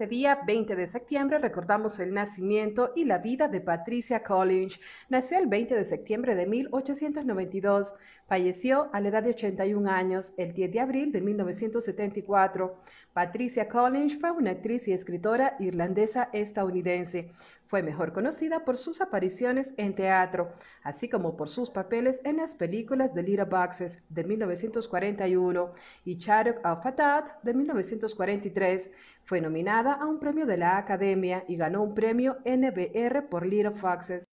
este día, 20 de septiembre, recordamos el nacimiento y la vida de Patricia Collins. Nació el 20 de septiembre de 1892, falleció a la edad de 81 años el 10 de abril de 1974. Patricia Collins fue una actriz y escritora irlandesa estadounidense. Fue mejor conocida por sus apariciones en teatro, así como por sus papeles en las películas de Little Boxes de 1941 y of of Fatat de 1943. Fue nominada a un premio de la Academia y ganó un premio NBR por Little Boxes.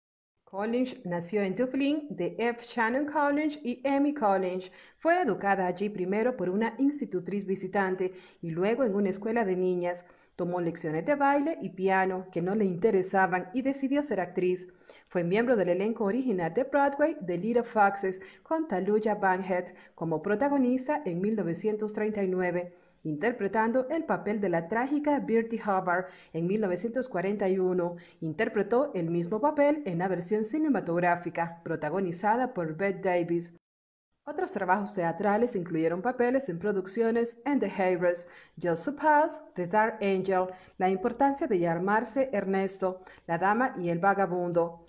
Collins nació en Dublín de F. Shannon College y Emmy college Fue educada allí primero por una institutriz visitante y luego en una escuela de niñas. Tomó lecciones de baile y piano que no le interesaban y decidió ser actriz. Fue miembro del elenco original de Broadway de Little Foxes con Taluya Banhead como protagonista en 1939 interpretando el papel de la trágica Bertie Hubbard en 1941. Interpretó el mismo papel en la versión cinematográfica, protagonizada por Bette Davis. Otros trabajos teatrales incluyeron papeles en producciones en the Harris, Joseph House, The Dark Angel, La importancia de llamarse Ernesto, La dama y el vagabundo,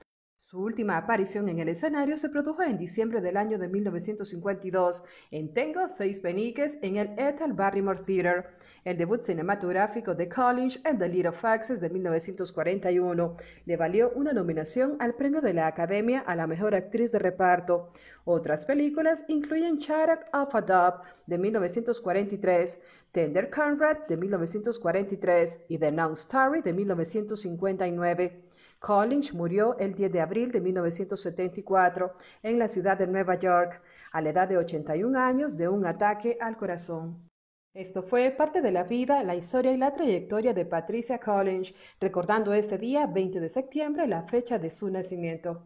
su última aparición en el escenario se produjo en diciembre del año de 1952 en Tengo Seis Peniques en el Ethel Barrymore Theater. El debut cinematográfico de Collins and The Little Faxes de 1941 le valió una nominación al premio de la Academia a la mejor actriz de reparto. Otras películas incluyen Charak of a Dub de 1943, Tender Conrad de 1943 y The non Story de 1959. Collins murió el 10 de abril de 1974 en la ciudad de Nueva York a la edad de 81 años de un ataque al corazón. Esto fue parte de la vida, la historia y la trayectoria de Patricia Collins, recordando este día 20 de septiembre la fecha de su nacimiento.